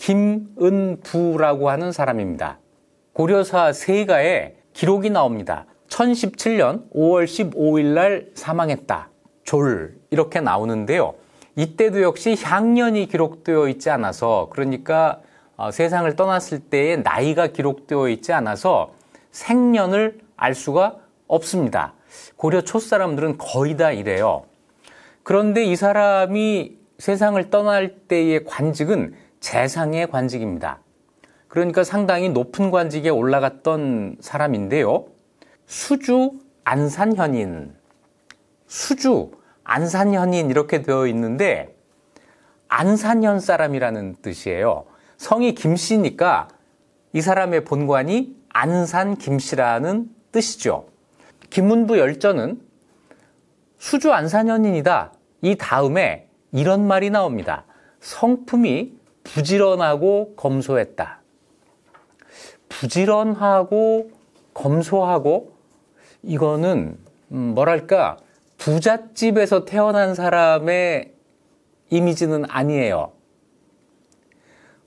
김은부라고 하는 사람입니다. 고려사 세가에 기록이 나옵니다. 1017년 5월 15일 날 사망했다. 졸 이렇게 나오는데요. 이때도 역시 향년이 기록되어 있지 않아서 그러니까 어, 세상을 떠났을 때의 나이가 기록되어 있지 않아서 생년을 알 수가 없습니다. 고려 초 사람들은 거의 다 이래요. 그런데 이 사람이 세상을 떠날 때의 관직은 재상의 관직입니다. 그러니까 상당히 높은 관직에 올라갔던 사람인데요. 수주 안산현인, 수주 안산현인 이렇게 되어 있는데 안산현 사람이라는 뜻이에요. 성이 김씨니까 이 사람의 본관이 안산 김씨라는 뜻이죠. 김문부 열전은 수주 안산현인이다. 이 다음에 이런 말이 나옵니다. 성품이 부지런하고 검소했다. 부지런하고 검소하고 이거는 음, 뭐랄까 부잣집에서 태어난 사람의 이미지는 아니에요.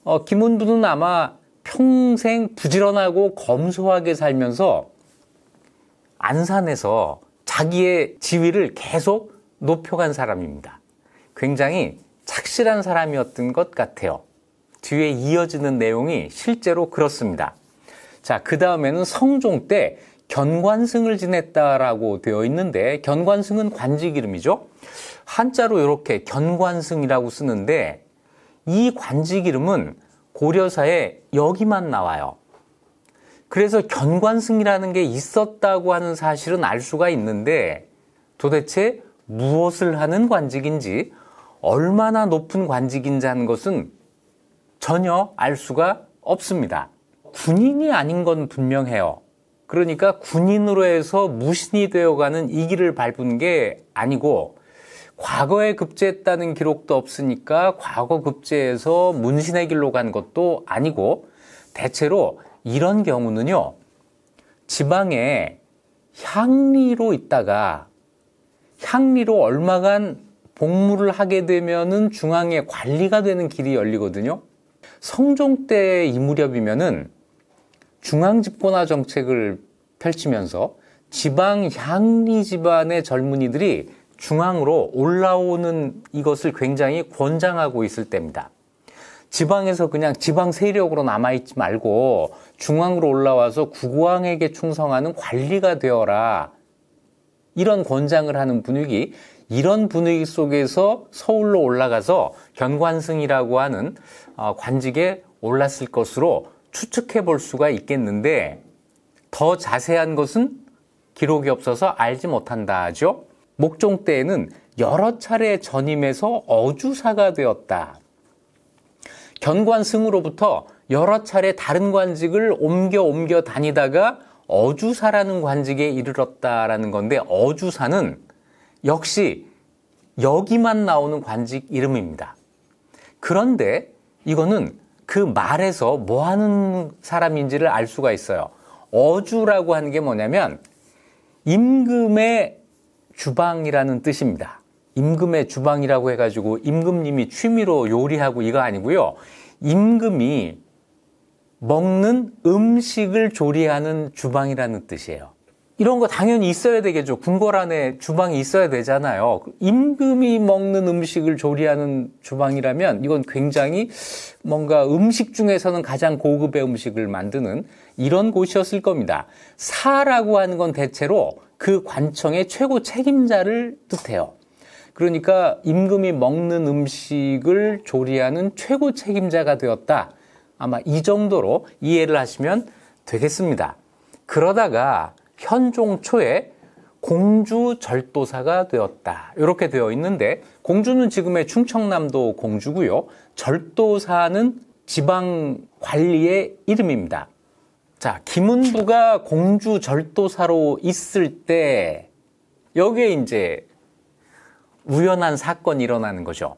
어, 김원두는 아마 평생 부지런하고 검소하게 살면서 안산에서 자기의 지위를 계속 높여간 사람입니다. 굉장히 착실한 사람이었던 것 같아요. 뒤에 이어지는 내용이 실제로 그렇습니다. 자, 그 다음에는 성종 때 견관승을 지냈다라고 되어 있는데 견관승은 관직 이름이죠. 한자로 이렇게 견관승이라고 쓰는데 이 관직 이름은 고려사에 여기만 나와요. 그래서 견관승이라는 게 있었다고 하는 사실은 알 수가 있는데 도대체 무엇을 하는 관직인지 얼마나 높은 관직인지 하는 것은 전혀 알 수가 없습니다. 군인이 아닌 건 분명해요. 그러니까 군인으로 해서 무신이 되어가는 이 길을 밟은 게 아니고 과거에 급제했다는 기록도 없으니까 과거 급제에서 문신의 길로 간 것도 아니고 대체로 이런 경우는요 지방에 향리로 있다가 향리로 얼마간 복무를 하게 되면은 중앙에 관리가 되는 길이 열리거든요. 성종 때이 무렵이면은 중앙 집권화 정책을 펼치면서 지방 향리 집안의 젊은이들이 중앙으로 올라오는 이것을 굉장히 권장하고 있을 때입니다. 지방에서 그냥 지방 세력으로 남아있지 말고 중앙으로 올라와서 국왕에게 충성하는 관리가 되어라. 이런 권장을 하는 분위기, 이런 분위기 속에서 서울로 올라가서 견관승이라고 하는 어, 관직에 올랐을 것으로 추측해 볼 수가 있겠는데 더 자세한 것은 기록이 없어서 알지 못한다죠. 하 목종 때에는 여러 차례 전임해서 어주사가 되었다. 견관승으로부터 여러 차례 다른 관직을 옮겨 옮겨 다니다가 어주사라는 관직에 이르렀다라는 건데 어주사는 역시 여기만 나오는 관직 이름입니다. 그런데 이거는 그 말에서 뭐 하는 사람인지를 알 수가 있어요. 어주라고 하는 게 뭐냐면 임금의 주방이라는 뜻입니다. 임금의 주방이라고 해가지고 임금님이 취미로 요리하고 이거 아니고요. 임금이 먹는 음식을 조리하는 주방이라는 뜻이에요. 이런 거 당연히 있어야 되겠죠. 궁궐 안에 주방이 있어야 되잖아요. 임금이 먹는 음식을 조리하는 주방이라면 이건 굉장히 뭔가 음식 중에서는 가장 고급의 음식을 만드는 이런 곳이었을 겁니다. 사라고 하는 건 대체로 그 관청의 최고 책임자를 뜻해요. 그러니까 임금이 먹는 음식을 조리하는 최고 책임자가 되었다. 아마 이 정도로 이해를 하시면 되겠습니다. 그러다가 현종 초에 공주 절도사가 되었다. 이렇게 되어 있는데 공주는 지금의 충청남도 공주고요. 절도사는 지방 관리의 이름입니다. 자, 김은부가 공주 절도사로 있을 때 여기에 이제 우연한 사건이 일어나는 거죠.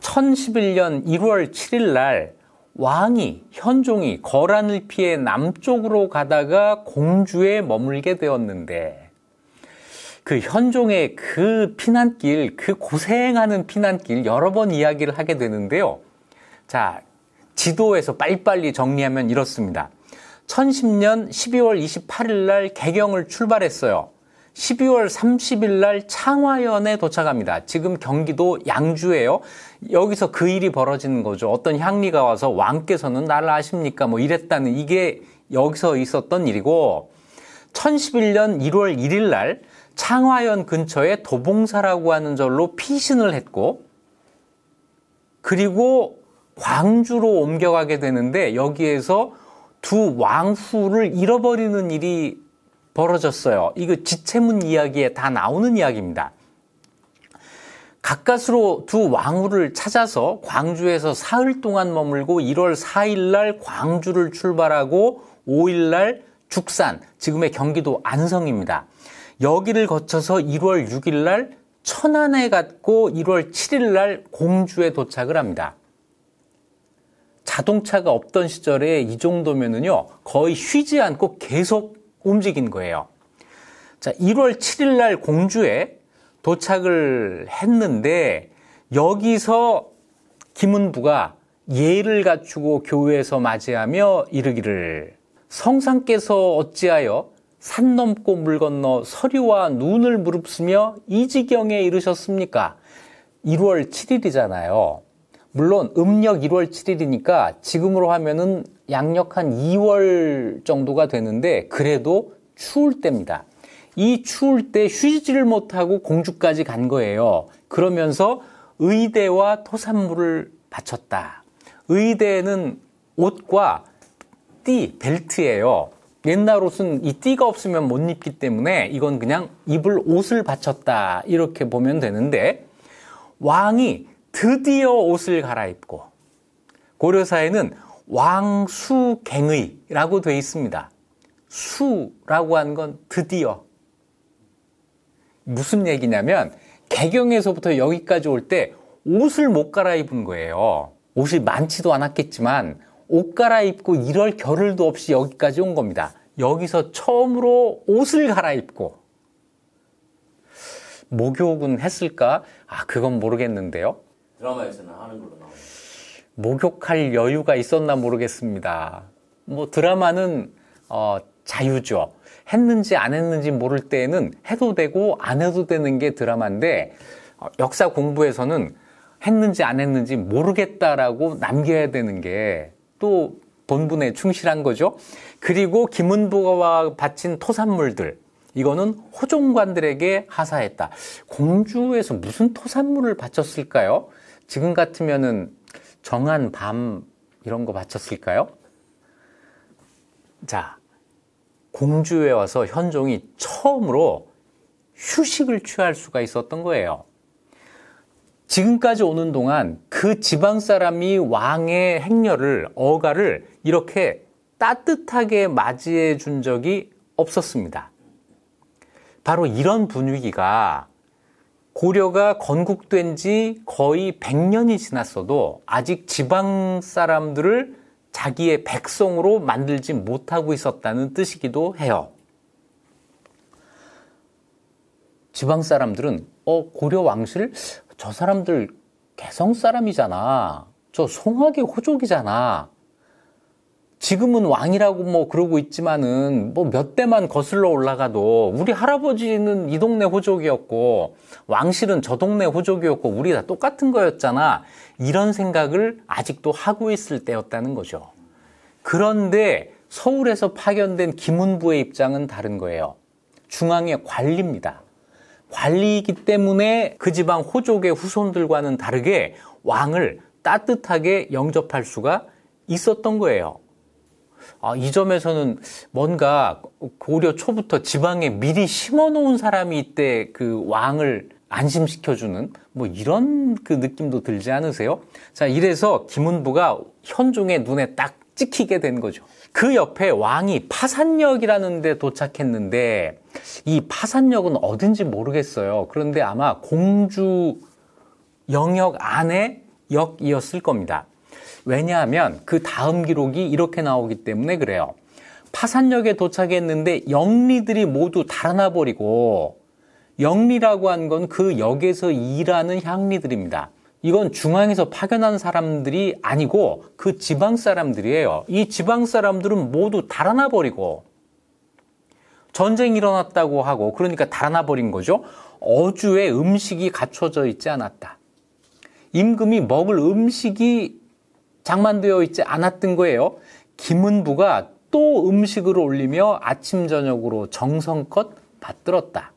1011년 1월 7일 날 왕이 현종이 거란을 피해 남쪽으로 가다가 공주에 머물게 되었는데 그 현종의 그 피난길, 그 고생하는 피난길 여러 번 이야기를 하게 되는데요. 자, 지도에서 빨리빨리 정리하면 이렇습니다. 1010년 12월 28일 날 개경을 출발했어요. 12월 30일 날 창화현에 도착합니다. 지금 경기도 양주예요. 여기서 그 일이 벌어지는 거죠. 어떤 향리가 와서 왕께서는 나를 아십니까? 뭐 이랬다는 이게 여기서 있었던 일이고 1011년 1월 1일 날 창화현 근처에 도봉사라고 하는 절로 피신을 했고 그리고 광주로 옮겨가게 되는데 여기에서 두 왕후를 잃어버리는 일이 벌어졌어요. 이거 지체문 이야기에 다 나오는 이야기입니다. 가까스로 두 왕후를 찾아서 광주에서 사흘 동안 머물고 1월 4일 날 광주를 출발하고 5일 날 죽산, 지금의 경기도 안성입니다. 여기를 거쳐서 1월 6일 날 천안에 갔고 1월 7일 날 공주에 도착을 합니다. 자동차가 없던 시절에 이 정도면은요, 거의 쉬지 않고 계속 움직인 거예요. 자, 1월 7일 날 공주에 도착을 했는데 여기서 김은부가 예를 갖추고 교회에서 맞이하며 이르기를 성상께서 어찌하여 산 넘고 물 건너 서리와 눈을 무릅쓰며 이 지경에 이르셨습니까? 1월 7일이잖아요. 물론 음력 1월 7일이니까 지금으로 하면은 양력 한 2월 정도가 되는데 그래도 추울 때입니다. 이 추울 때 쉬지를 못하고 공주까지 간 거예요. 그러면서 의대와 토산물을 바쳤다. 의대는 옷과 띠, 벨트예요. 옛날 옷은 이 띠가 없으면 못 입기 때문에 이건 그냥 입을 옷을 바쳤다. 이렇게 보면 되는데 왕이 드디어 옷을 갈아입고 고려사에는 왕수갱의라고 되어 있습니다. 수라고 한 건 드디어 무슨 얘기냐면 개경에서부터 여기까지 올 때 옷을 못 갈아입은 거예요. 옷이 많지도 않았겠지만 옷 갈아입고 이럴 겨를도 없이 여기까지 온 겁니다. 여기서 처음으로 옷을 갈아입고 목욕은 했을까? 아, 그건 모르겠는데요. 드라마에서는 하는 걸로 나오죠. 목욕할 여유가 있었나 모르겠습니다. 뭐 드라마는 어, 자유죠. 했는지 안 했는지 모를 때에는 해도 되고 안 해도 되는 게 드라마인데 어, 역사 공부에서는 했는지 안 했는지 모르겠다라고 남겨야 되는 게 또 본분에 충실한 거죠. 그리고 김은보가 바친 토산물들 이거는 호종관들에게 하사했다. 공주에서 무슨 토산물을 바쳤을까요? 지금 같으면은 정한 밤 이런 거 바쳤을까요? 자, 공주에 와서 현종이 처음으로 휴식을 취할 수가 있었던 거예요. 지금까지 오는 동안 그 지방 사람이 왕의 행렬을, 어가를 이렇게 따뜻하게 맞이해 준 적이 없었습니다. 바로 이런 분위기가 고려가 건국된 지 거의 100년이 지났어도 아직 지방 사람들을 자기의 백성으로 만들지 못하고 있었다는 뜻이기도 해요. 지방 사람들은 어 고려 왕실 저 사람들 개성 사람이잖아. 저 송학의 호족이잖아. 지금은 왕이라고 뭐 그러고 있지만은 뭐 몇 대만 거슬러 올라가도 우리 할아버지는 이 동네 호족이었고 왕실은 저 동네 호족이었고 우리 다 똑같은 거였잖아. 이런 생각을 아직도 하고 있을 때였다는 거죠. 그런데 서울에서 파견된 김은부의 입장은 다른 거예요. 중앙의 관리입니다. 관리이기 때문에 그 지방 호족의 후손들과는 다르게 왕을 따뜻하게 영접할 수가 있었던 거예요. 아, 이 점에서는 뭔가 고려 초부터 지방에 미리 심어 놓은 사람이 이때 그 왕을 안심시켜주는 뭐 이런 그 느낌도 들지 않으세요? 자, 이래서 김은부가 현종의 눈에 딱 찍히게 된 거죠. 그 옆에 왕이 파산역이라는 데 도착했는데 이 파산역은 어딘지 모르겠어요. 그런데 아마 공주 영역 안에 역이었을 겁니다. 왜냐하면 그 다음 기록이 이렇게 나오기 때문에 그래요. 파산역에 도착했는데 영리들이 모두 달아나 버리고 영리라고 한 건 그 역에서 일하는 향리들입니다. 이건 중앙에서 파견한 사람들이 아니고 그 지방 사람들이에요. 이 지방 사람들은 모두 달아나 버리고 전쟁이 일어났다고 하고 그러니까 달아나 버린 거죠. 어주에 음식이 갖춰져 있지 않았다. 임금이 먹을 음식이 장만되어 있지 않았던 거예요. 김은부가 또 음식을 올리며 아침 저녁으로 정성껏 받들었다.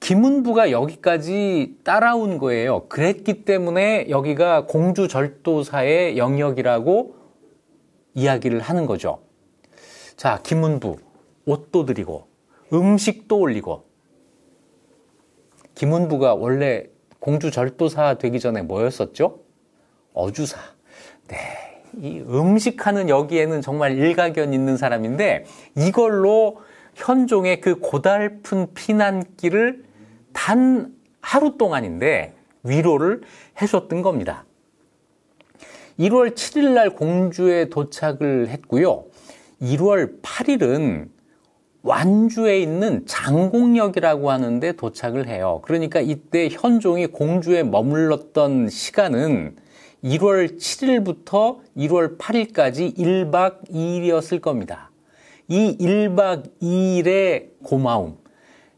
김은부가 여기까지 따라온 거예요. 그랬기 때문에 여기가 공주절도사의 영역이라고 이야기를 하는 거죠. 자, 김은부. 옷도 드리고, 음식도 올리고. 김은부가 원래 공주절도사 되기 전에 뭐였었죠? 어주사. 네. 이 음식하는 여기에는 정말 일가견 있는 사람인데 이걸로 현종의 그 고달픈 피난길을 단 하루 동안인데 위로를 해줬던 겁니다. 1월 7일 날 공주에 도착을 했고요. 1월 8일은 완주에 있는 장공역이라고 하는데 도착을 해요. 그러니까 이때 현종이 공주에 머물렀던 시간은 1월 7일부터 1월 8일까지 1박 2일이었을 겁니다. 이 1박 2일의 고마움,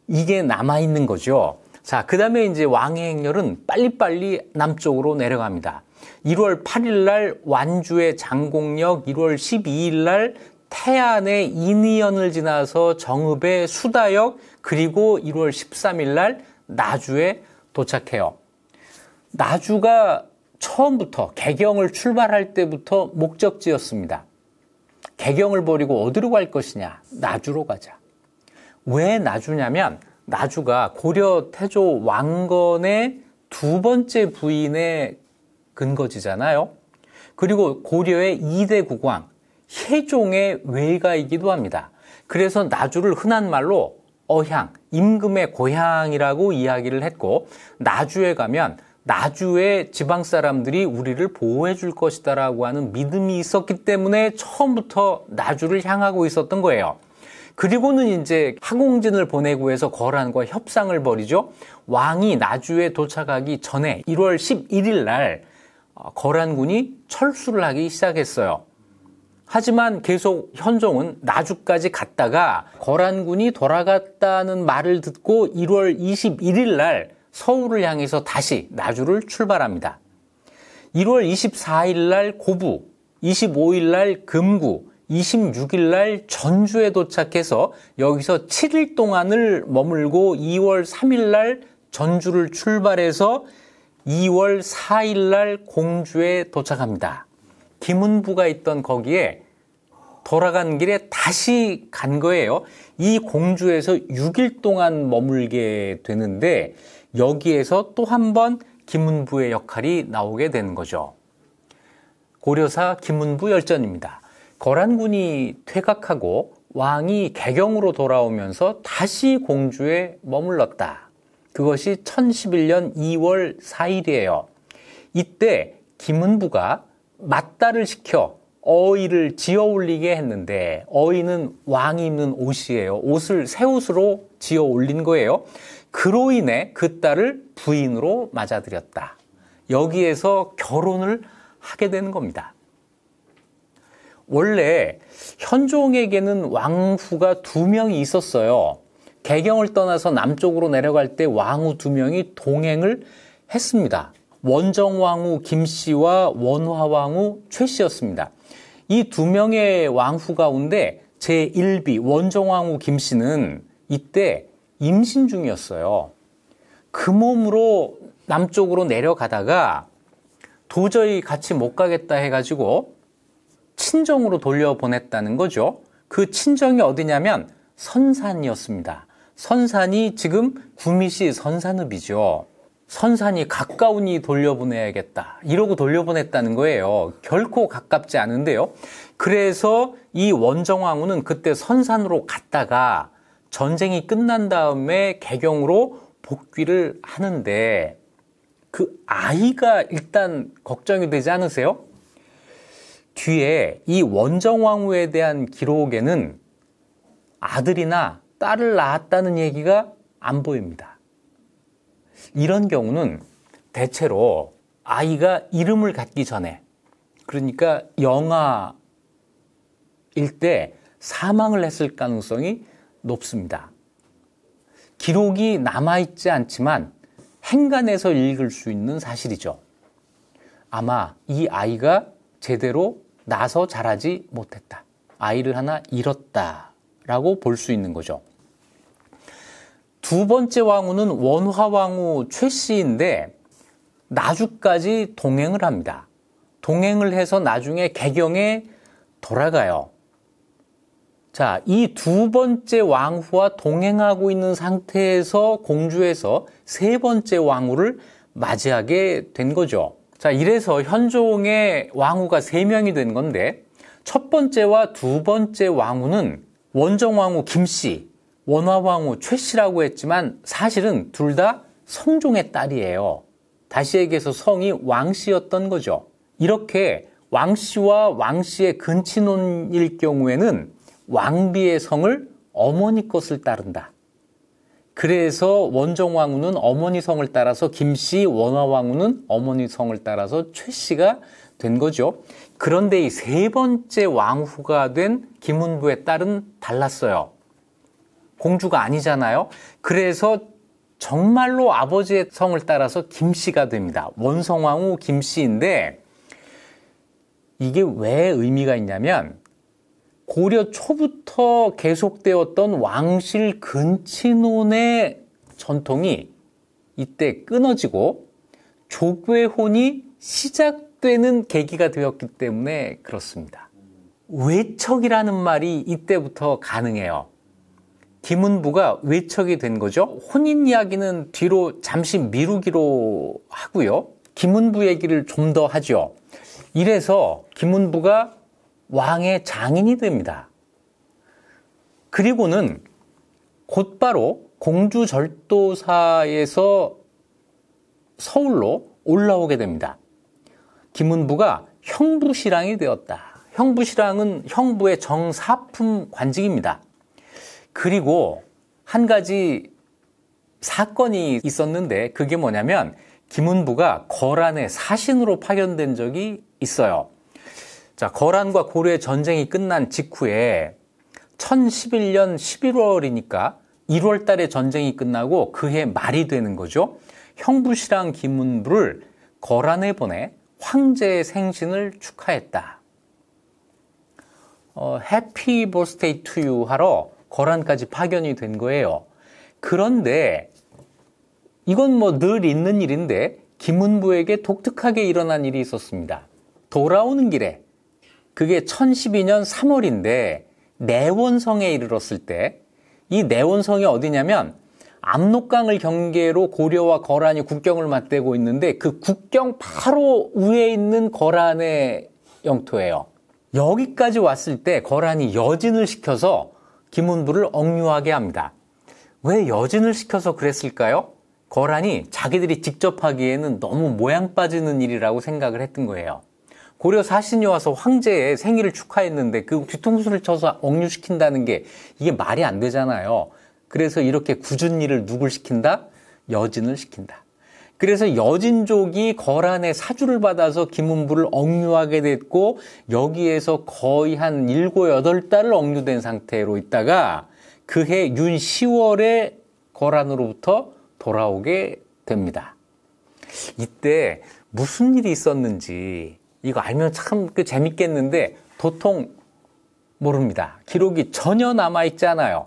이게 남아있는 거죠. 자, 그 다음에 이제 왕의 행렬은 빨리빨리 남쪽으로 내려갑니다. 1월 8일 날 완주의 장곡역, 1월 12일 날 태안의 인의연을 지나서 정읍의 수다역, 그리고 1월 13일 날 나주에 도착해요. 나주가 처음부터 개경을 출발할 때부터 목적지였습니다. 개경을 버리고 어디로 갈 것이냐? 나주로 가자. 왜 나주냐면 나주가 고려 태조 왕건의 두 번째 부인의 근거지잖아요. 그리고 고려의 2대 국왕 혜종의 외가이기도 합니다. 그래서 나주를 흔한 말로 어향, 임금의 고향이라고 이야기를 했고 나주에 가면 나주의 지방 사람들이 우리를 보호해 줄 것이다라고 하는 믿음이 있었기 때문에 처음부터 나주를 향하고 있었던 거예요. 그리고는 이제 항공진을 보내고 해서 거란과 협상을 벌이죠. 왕이 나주에 도착하기 전에 1월 11일 날 어, 거란군이 철수를 하기 시작했어요. 하지만 계속 현종은 나주까지 갔다가 거란군이 돌아갔다는 말을 듣고 1월 21일 날 서울을 향해서 다시 나주를 출발합니다. 1월 24일 날 고부, 25일 날 금구, 26일 날 전주에 도착해서 여기서 7일 동안을 머물고 2월 3일 날 전주를 출발해서 2월 4일 날 공주에 도착합니다. 김은부가 있던 거기에 돌아간 길에 다시 간 거예요. 이 공주에서 6일 동안 머물게 되는데 여기에서 또 한 번김문부의 역할이 나오게 되는 거죠. 고려사 김문부 열전입니다. 거란군이 퇴각하고 왕이 개경으로 돌아오면서 다시 공주에 머물렀다. 그것이 1011년 2월 4일이에요. 이때 김은부가 맞다를 시켜 어의를 지어 올리게 했는데 어의는 왕이 입는 옷이에요. 옷을 새 옷으로 지어 올린 거예요. 그로 인해 그 딸을 부인으로 맞아들였다. 여기에서 결혼을 하게 되는 겁니다. 원래 현종에게는 왕후가 두 명이 있었어요. 개경을 떠나서 남쪽으로 내려갈 때 왕후 두 명이 동행을 했습니다. 원정왕후 김씨와 원화왕후 최씨였습니다. 이 두 명의 왕후 가운데 제1비 원정왕후 김씨는 이때 임신 중이었어요. 그 몸으로 남쪽으로 내려가다가 도저히 같이 못 가겠다 해가지고 친정으로 돌려보냈다는 거죠. 그 친정이 어디냐면 선산이었습니다. 선산이 지금 구미시 선산읍이죠. 선산이 가까우니 돌려보내야겠다. 이러고 돌려보냈다는 거예요. 결코 가깝지 않은데요. 그래서 이 원정왕후는 그때 선산으로 갔다가 전쟁이 끝난 다음에 개경으로 복귀를 하는데 그 아이가 일단 걱정이 되지 않으세요? 뒤에 이 원정왕후에 대한 기록에는 아들이나 딸을 낳았다는 얘기가 안 보입니다. 이런 경우는 대체로 아이가 이름을 갖기 전에 그러니까 영아일 때 사망을 했을 가능성이 높습니다. 기록이 남아있지 않지만 행간에서 읽을 수 있는 사실이죠. 아마 이 아이가 제대로 나서 자라지 못했다. 아이를 하나 잃었다. 라고 볼 수 있는 거죠. 두 번째 왕후는 원화왕후 최 씨인데 나주까지 동행을 합니다. 동행을 해서 나중에 개경에 돌아가요. 자, 이 두 번째 왕후와 동행하고 있는 상태에서 공주에서 세 번째 왕후를 맞이하게 된 거죠. 자, 이래서 현종의 왕후가 세 명이 된 건데 첫 번째와 두 번째 왕후는 원정왕후 김씨, 원화왕후 최씨라고 했지만 사실은 둘 다 성종의 딸이에요. 다시 얘기해서 성이 왕씨였던 거죠. 이렇게 왕씨와 왕씨의 근친혼일 경우에는 왕비의 성을 어머니 것을 따른다. 그래서 원정왕후는 어머니 성을 따라서 김씨, 원화왕후는 어머니 성을 따라서 최씨가 된 거죠. 그런데 이 세 번째 왕후가 된 김훈부의 딸은 달랐어요. 공주가 아니잖아요. 그래서 정말로 아버지의 성을 따라서 김씨가 됩니다. 원성왕후 김씨인데 이게 왜 의미가 있냐면 고려 초부터 계속되었던 왕실 근친혼의 전통이 이때 끊어지고 조괴혼이 시작되는 계기가 되었기 때문에 그렇습니다. 외척이라는 말이 이때부터 가능해요. 김은부가 외척이 된 거죠. 혼인 이야기는 뒤로 잠시 미루기로 하고요. 김은부 얘기를 좀 더 하죠. 이래서 김은부가 왕의 장인이 됩니다. 그리고는 곧바로 공주 절도사에서 서울로 올라오게 됩니다. 김은부가 형부시랑이 되었다. 형부시랑은 형부의 정사품 관직입니다. 그리고 한 가지 사건이 있었는데 그게 뭐냐면 김은부가 거란의 사신으로 파견된 적이 있어요. 자, 거란과 고려의 전쟁이 끝난 직후에 1011년 11월이니까 1월 달에 전쟁이 끝나고 그해 말이 되는 거죠. 형부시랑 김문부를 거란에 보내 황제의 생신을 축하했다. 어, 해피 버스데이 투 유 하러 거란까지 파견이 된 거예요. 그런데 이건 뭐 늘 있는 일인데 김문부에게 독특하게 일어난 일이 있었습니다. 돌아오는 길에 그게 1012년 3월인데 내원성에 이르렀을 때 이 내원성이 어디냐면 압록강을 경계로 고려와 거란이 국경을 맞대고 있는데 그 국경 바로 위에 있는 거란의 영토예요. 여기까지 왔을 때 거란이 여진을 시켜서 김운부를 억류하게 합니다. 왜 여진을 시켜서 그랬을까요? 거란이 자기들이 직접 하기에는 너무 모양 빠지는 일이라고 생각을 했던 거예요. 고려 사신이 와서 황제의 생일을 축하했는데 그 뒤통수를 쳐서 억류시킨다는 게 이게 말이 안 되잖아요. 그래서 이렇게 굳은 일을 누굴 시킨다? 여진을 시킨다. 그래서 여진족이 거란의 사주를 받아서 김문부를 억류하게 됐고 여기에서 거의 한 7, 8달을 억류된 상태로 있다가 그해 윤 10월에 거란으로부터 돌아오게 됩니다. 이때 무슨 일이 있었는지 이거 알면 참 그 재밌겠는데 도통 모릅니다. 기록이 전혀 남아있잖아요.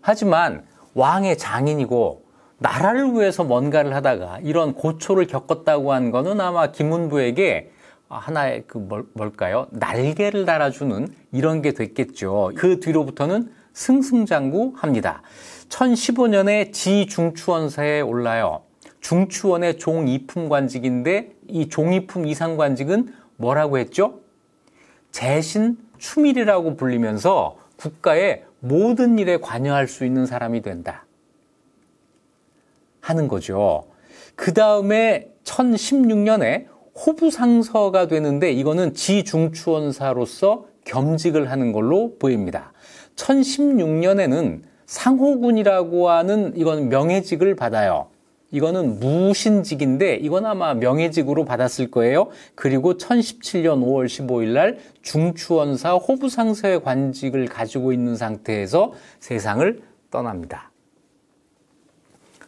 하지만 왕의 장인이고 나라를 위해서 뭔가를 하다가 이런 고초를 겪었다고 한 거는 아마 김문부에게 하나의 그 뭘, 뭘까요? 날개를 달아주는 이런 게 됐겠죠. 그 뒤로부터는 승승장구 합니다. 1015년에 지중추원사에 올라요. 중추원의 종이품관직인데 이 종이품 이상관직은 뭐라고 했죠? 재신 추밀이라고 불리면서 국가의 모든 일에 관여할 수 있는 사람이 된다. 하는 거죠. 그 다음에 1016년에 호부상서가 되는데 이거는 지중추원사로서 겸직을 하는 걸로 보입니다. 1016년에는 상호군이라고 하는 이건 명예직을 받아요. 이거는 무신직인데 이건 아마 명예직으로 받았을 거예요. 그리고 1017년 5월 15일 날 중추원사 호부상사의 관직을 가지고 있는 상태에서 세상을 떠납니다.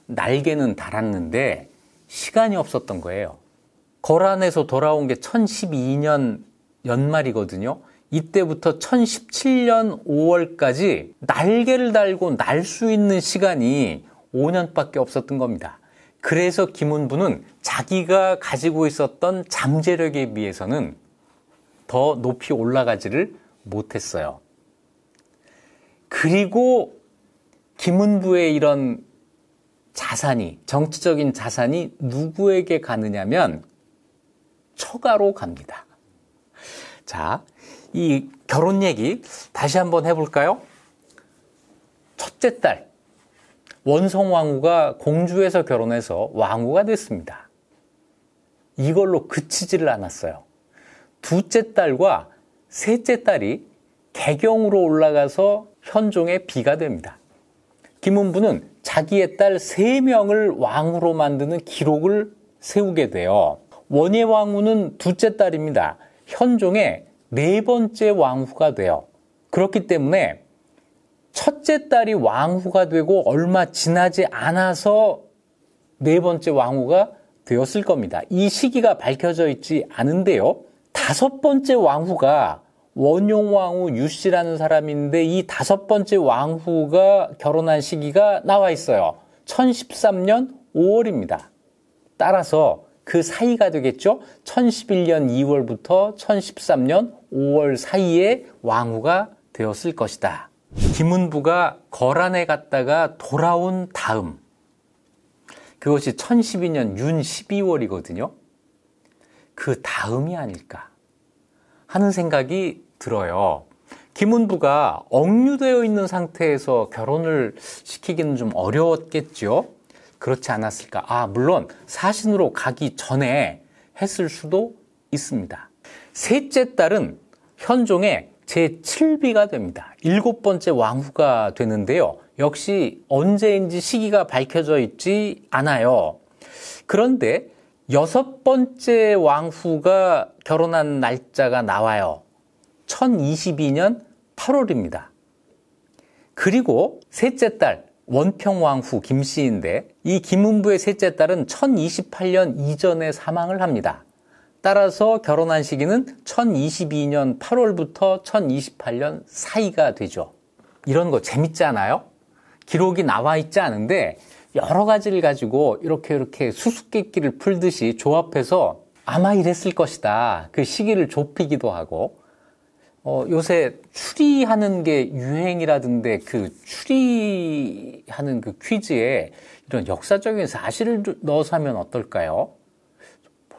날개는 달았는데 시간이 없었던 거예요. 거란에서 돌아온 게 1012년 연말이거든요. 이때부터 1017년 5월까지 날개를 달고 날 수 있는 시간이 5년밖에 없었던 겁니다. 그래서 김훈부는 자기가 가지고 있었던 잠재력에 비해서는 더 높이 올라가지를 못했어요. 그리고 김은부의 이런 자산이, 정치적인 자산이 누구에게 가느냐면 처가로 갑니다. 자, 이 결혼 얘기 다시 한번 해볼까요? 첫째 딸, 원성 왕후가 공주에서 결혼해서 왕후가 됐습니다. 이걸로 그치지를 않았어요. 둘째 딸과 셋째 딸이 개경으로 올라가서 현종의 비가 됩니다. 김은부는 자기의 딸 세명을왕후로 만드는 기록을 세우게 돼요. 원예 왕후는 둘째 딸입니다. 현종의 네 번째 왕후가 돼요. 그렇기 때문에 첫째 딸이 왕후가 되고 얼마 지나지 않아서 네 번째 왕후가 되었을 겁니다. 이 시기가 밝혀져 있지 않은데요. 다섯 번째 왕후가 원용왕후 유씨라는 사람인데 이 다섯 번째 왕후가 결혼한 시기가 나와 있어요. 1013년 5월입니다. 따라서 그 사이가 되겠죠? 1011년 2월부터 1013년 5월 사이에 왕후가 되었을 것이다. 김은부가 거란에 갔다가 돌아온 다음 그것이 1012년 윤 12월이거든요. 그 다음이 아닐까 하는 생각이 들어요. 김은부가 억류되어 있는 상태에서 결혼을 시키기는 좀 어려웠겠지요. 그렇지 않았을까. 아, 물론 사신으로 가기 전에 했을 수도 있습니다. 셋째 딸은 현종의 제7비가 됩니다. 일곱 번째 왕후가 되는데요. 역시 언제인지 시기가 밝혀져 있지 않아요. 그런데 여섯 번째 왕후가 결혼한 날짜가 나와요. 1022년 8월입니다. 그리고 셋째 딸, 원평왕후 김씨인데 이 김은부의 셋째 딸은 1028년 이전에 사망을 합니다. 따라서 결혼한 시기는 1022년 8월부터 1028년 사이가 되죠. 이런 거 재밌잖아요? 기록이 나와 있지 않은데 여러 가지를 가지고 이렇게 이렇게 수수께끼를 풀듯이 조합해서 아마 이랬을 것이다. 그 시기를 좁히기도 하고 어, 요새 추리하는 게 유행이라던데 그 추리하는 그 퀴즈에 이런 역사적인 사실을 넣어서 하면 어떨까요?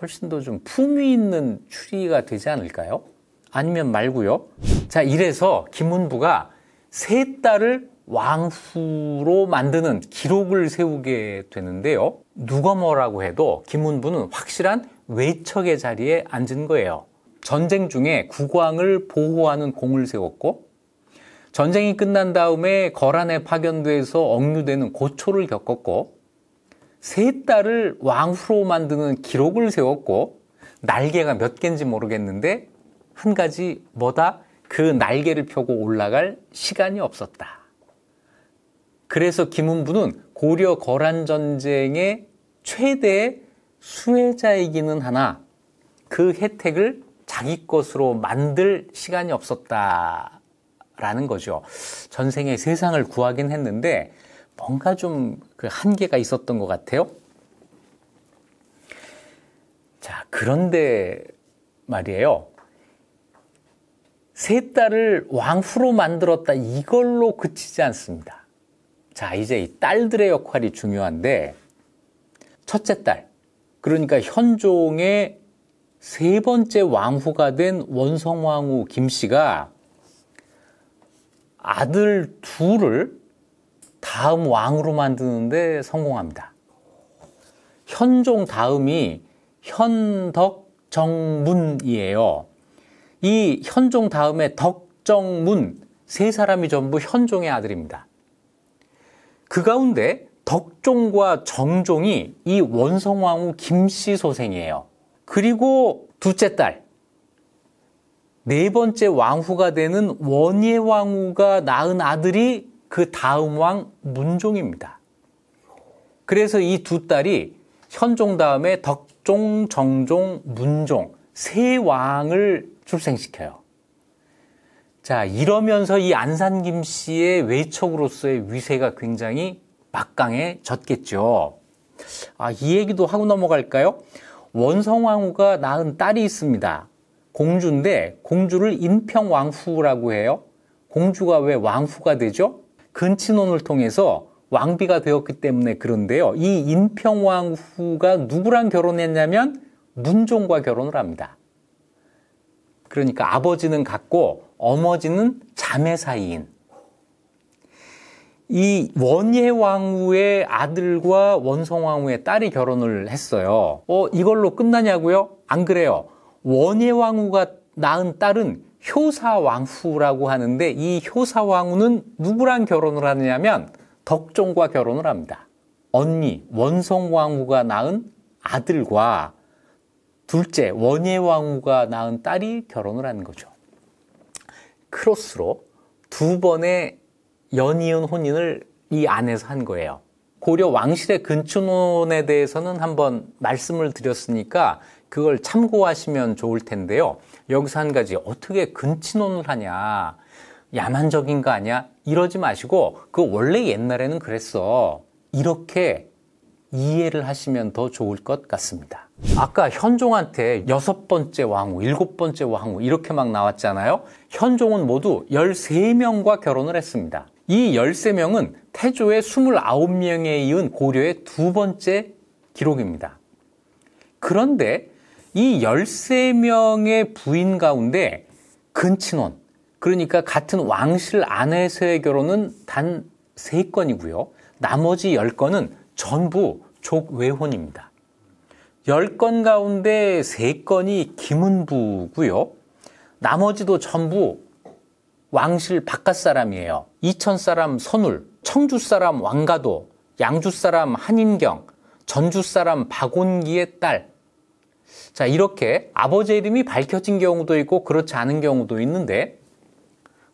훨씬 더좀 품위 있는 추리가 되지 않을까요? 아니면 말고요. 자, 이래서 김문부가 세 딸을 왕후로 만드는 기록을 세우게 되는데요. 누가 뭐라고 해도 김문부는 확실한 외척의 자리에 앉은 거예요. 전쟁 중에 국왕을 보호하는 공을 세웠고 전쟁이 끝난 다음에 거란에 파견돼서 억류되는 고초를 겪었고 세 딸을 왕후로 만드는 기록을 세웠고 날개가 몇 개인지 모르겠는데 한 가지 뭐다 그 날개를 펴고 올라갈 시간이 없었다. 그래서 김은부는 고려 거란 전쟁의 최대 수혜자이기는 하나 그 혜택을 자기 것으로 만들 시간이 없었다라는 거죠. 전생에 세상을 구하긴 했는데 뭔가 좀 그 한계가 있었던 것 같아요. 자, 그런데 말이에요. 세 딸을 왕후로 만들었다 이걸로 그치지 않습니다. 자, 이제 이 딸들의 역할이 중요한데, 첫째 딸, 그러니까 현종의 세 번째 왕후가 된 원성왕후 김씨가 아들 둘을 다음 왕으로 만드는데 성공합니다. 현종 다음이 현덕정문이에요. 이 현종 다음에 덕정문 세 사람이 전부 현종의 아들입니다. 그 가운데 덕종과 정종이 이 원성왕후 김씨 소생이에요. 그리고 둘째 딸, 네 번째 왕후가 되는 원예왕후가 낳은 아들이 그 다음 왕 문종입니다. 그래서 이 두 딸이 현종 다음에 덕종, 정종, 문종 세 왕을 출생시켜요. 자, 이러면서 이 안산 김씨의 외척으로서의 위세가 굉장히 막강해졌겠죠. 아, 이 얘기도 하고 넘어갈까요? 원성왕후가 낳은 딸이 있습니다. 공주인데 공주를 인평왕후라고 해요. 공주가 왜 왕후가 되죠? 근친혼을 통해서 왕비가 되었기 때문에 그런데요. 이 인평왕후가 누구랑 결혼했냐면 문종과 결혼을 합니다. 그러니까 아버지는 같고 어머지는 자매 사이인 이 원예왕후의 아들과 원성왕후의 딸이 결혼을 했어요. 어, 이걸로 끝나냐고요? 안 그래요. 원예왕후가 낳은 딸은 효사왕후라고 하는데 이 효사왕후는 누구랑 결혼을 하느냐면 덕종과 결혼을 합니다. 언니 원성왕후가 낳은 아들과 둘째 원예왕후가 낳은 딸이 결혼을 하는 거죠. 크로스로 두 번의 연이은 혼인을 이 안에서 한 거예요. 고려 왕실의 근친혼에 대해서는 한번 말씀을 드렸으니까 그걸 참고하시면 좋을 텐데요. 여기서 한 가지 어떻게 근친혼을 하냐 야만적인 거 아니야 이러지 마시고 그 원래 옛날에는 그랬어 이렇게 이해를 하시면 더 좋을 것 같습니다. 아까 현종한테 여섯 번째 왕후, 일곱 번째 왕후 이렇게 막 나왔잖아요. 현종은 모두 13명과 결혼을 했습니다. 이 13명은 태조의 29명에 이은 고려의 두 번째 기록입니다. 그런데 이 13명의 부인 가운데 근친혼, 그러니까 같은 왕실 안에서의 결혼은 단 3건이고요. 나머지 10건은 전부 족외혼입니다. 10건 가운데 3건이 김은부고요. 나머지도 전부 왕실 바깥 사람이에요. 이천 사람 선울, 청주 사람 왕가도, 양주 사람 한인경 전주 사람 박온기의 딸, 자, 이렇게 아버지의 이름이 밝혀진 경우도 있고 그렇지 않은 경우도 있는데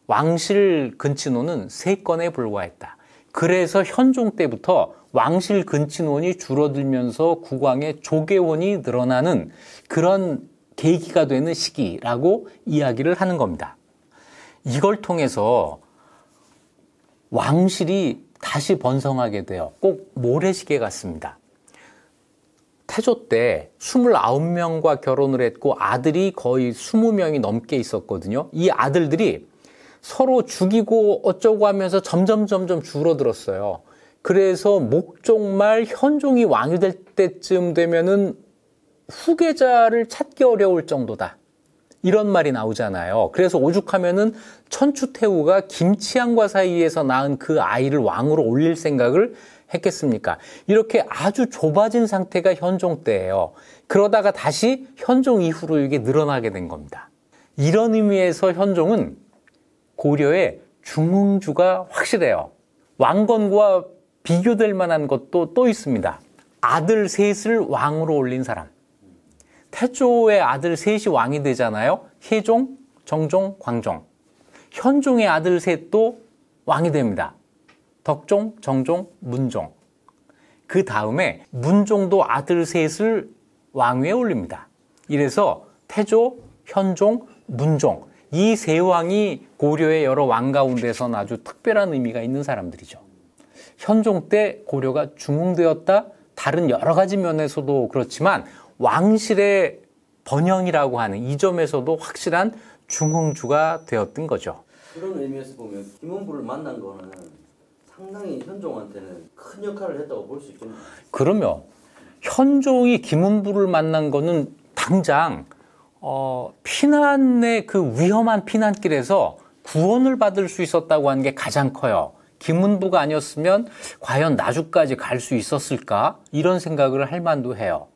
왕실 근친혼은 세 건에 불과했다. 그래서 현종 때부터 왕실 근친혼이 줄어들면서 국왕의 조계원이 늘어나는 그런 계기가 되는 시기라고 이야기를 하는 겁니다. 이걸 통해서 왕실이 다시 번성하게 되어 꼭 모래시계 같습니다. 태조 때 29명과 결혼을 했고 아들이 거의 20명이 넘게 있었거든요. 이 아들들이 서로 죽이고 어쩌고 하면서 점점 점점 줄어들었어요. 그래서 목종말 현종이 왕이 될 때쯤 되면은 후계자를 찾기 어려울 정도다. 이런 말이 나오잖아요. 그래서 오죽하면은 천추태후가 김치향과 사이에서 낳은 그 아이를 왕으로 올릴 생각을 했겠습니까? 이렇게 아주 좁아진 상태가 현종 때예요. 그러다가 다시 현종 이후로 이게 늘어나게 된 겁니다. 이런 의미에서 현종은 고려의 중흥주가 확실해요. 왕건과 비교될 만한 것도 또 있습니다. 아들 셋을 왕으로 올린 사람. 태조의 아들 셋이 왕이 되잖아요. 혜종, 정종, 광종. 현종의 아들 셋도 왕이 됩니다. 덕종, 정종, 문종. 그 다음에 문종도 아들 셋을 왕위에 올립니다. 이래서 태조, 현종, 문종 이 세 왕이 고려의 여러 왕 가운데선 아주 특별한 의미가 있는 사람들이죠. 현종 때 고려가 중흥되었다 다른 여러 가지 면에서도 그렇지만 왕실의 번영이라고 하는 이 점에서도 확실한 중흥주가 되었던 거죠. 그런 의미에서 보면 김원부를 만난 거는 상당히 현종한테는 큰 역할을 했다고 볼 수 있겠네요. 그러면 현종이 김은부를 만난 거는 당장 어, 피난의 그 위험한 피난길에서 구원을 받을 수 있었다고 하는 게 가장 커요. 김은부가 아니었으면 과연 나주까지 갈 수 있었을까? 이런 생각을 할 만도 해요.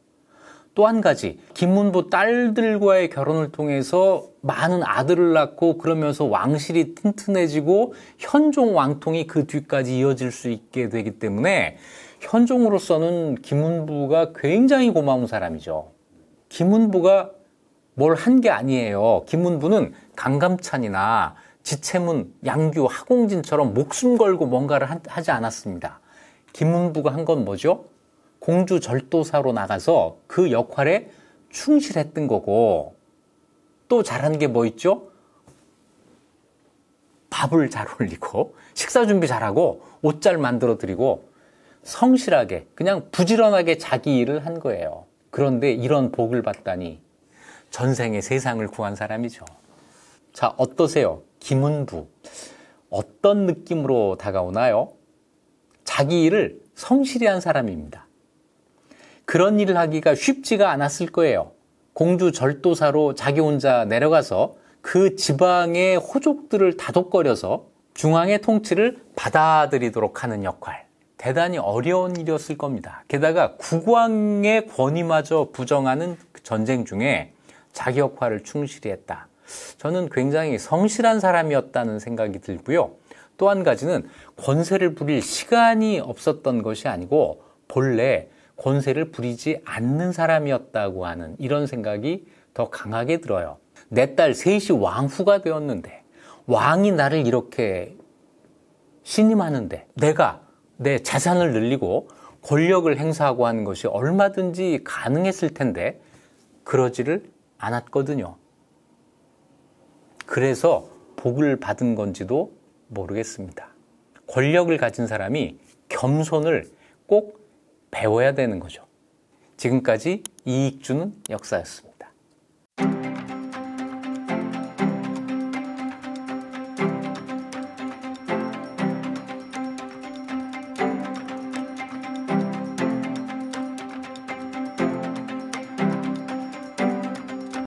또한 가지 김문보 딸들과의 결혼을 통해서 많은 아들을 낳고 그러면서 왕실이 튼튼해지고 현종 왕통이 그 뒤까지 이어질 수 있게 되기 때문에 현종으로서는 김문부가 굉장히 고마운 사람이죠. 김문부가 뭘 한 게 아니에요. 김문부는 강감찬이나 지체문 양규, 하공진처럼 목숨 걸고 뭔가를 하지 않았습니다. 김문부가 한 건 뭐죠? 공주 절도사로 나가서 그 역할에 충실했던 거고 또 잘한 게 뭐 있죠? 밥을 잘 올리고 식사 준비 잘하고 옷 잘 만들어 드리고 성실하게 그냥 부지런하게 자기 일을 한 거예요. 그런데 이런 복을 받다니 전생에 세상을 구한 사람이죠. 자, 어떠세요? 김은부. 어떤 느낌으로 다가오나요? 자기 일을 성실히 한 사람입니다. 그런 일을 하기가 쉽지가 않았을 거예요. 공주 절도사로 자기 혼자 내려가서 그 지방의 호족들을 다독거려서 중앙의 통치를 받아들이도록 하는 역할. 대단히 어려운 일이었을 겁니다. 게다가 국왕의 권위마저 부정하는 그 전쟁 중에 자기 역할을 충실히 했다. 저는 굉장히 성실한 사람이었다는 생각이 들고요. 또 한 가지는 권세를 부릴 시간이 없었던 것이 아니고 본래 권세를 부리지 않는 사람이었다고 하는 이런 생각이 더 강하게 들어요. 내 딸 셋이 왕후가 되었는데 왕이 나를 이렇게 신임하는데 내가 내 자산을 늘리고 권력을 행사하고 하는 것이 얼마든지 가능했을 텐데 그러지를 않았거든요. 그래서 복을 받은 건지도 모르겠습니다. 권력을 가진 사람이 겸손을 꼭 배워야 되는 거죠. 지금까지 이익주는 역사였습니다.